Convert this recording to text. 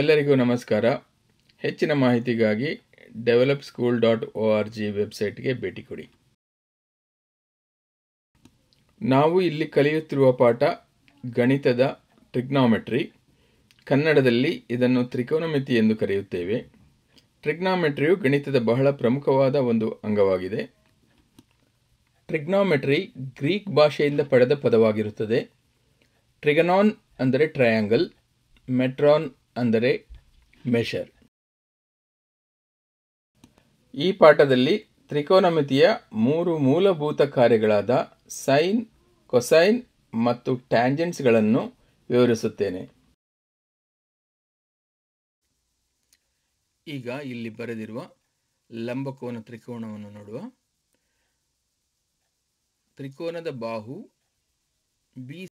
ಎಲ್ಲರಿಗೂ ನಮಸ್ಕಾರ ಹೆಚ್ಚಿನ ಮಾಹಿತಿಗಾಗಿ develop school dot O R G ವೆಬ್ಸೈಟ್ಗೆ ಭೇಟಿ ಕೊಡಿ ನಾವು ಇಲ್ಲಿ ಕಲಿಯುತ್ತಿರುವ ಪಾಠ ಗಣಿತದ ಟ್ರಿಗ್ನಾಮೆಟ್ರಿ ಕನ್ನಡದಲ್ಲಿ ಇದನ್ನು ತ್ರಿಕೋನಮಿತಿ ಎಂದು ಕರೆಯುತ್ತೇವೆ ಟ್ರಿಗ್ನಾಮೆಟ್ರಿಯು ಗಣಿತದ ಬಹಳ ಪ್ರಮುಖವಾದ ಒಂದು ಅಂಗವಾಗಿದೆ ಟ್ರಿಗ್ನಾಮೆಟ್ರಿ ಗ್ರೀಕ್ ಭಾಷೆಯಿಂದ ಪಡೆದ ಪದವಾಗಿರುತ್ತದೆ ಟ್ರಿಗನಾನ್ ಅಂದರೆ ಟ್ರಯಾಂಗಲ್ ಮೆಟ್ರಾನ್ ಅಂದರೆ ಮೆಷರ್ ಈ ಪಾಠದಲ್ಲಿ ತ್ರಿಕೋನಮಿತಿಯ ಮೂರು ಮೂಲಭೂತ ಕಾರ್ಯಗಳಾದ ಸೈನ್ ಕೊಸೈನ್ ಮತ್ತು ಟ್ಯಾಂಜೆಂಟ್ಸ್ಗಳನ್ನು ವಿವರಿಸುತ್ತೇನೆ ಈಗ ಇಲ್ಲಿ ಬರೆದಿರುವ ಲಂಬಕೋನ ತ್ರಿಕೋನವನ್ನು ನೋಡುವ ತ್ರಿಕೋನದ ಬಾಹು ಬಿ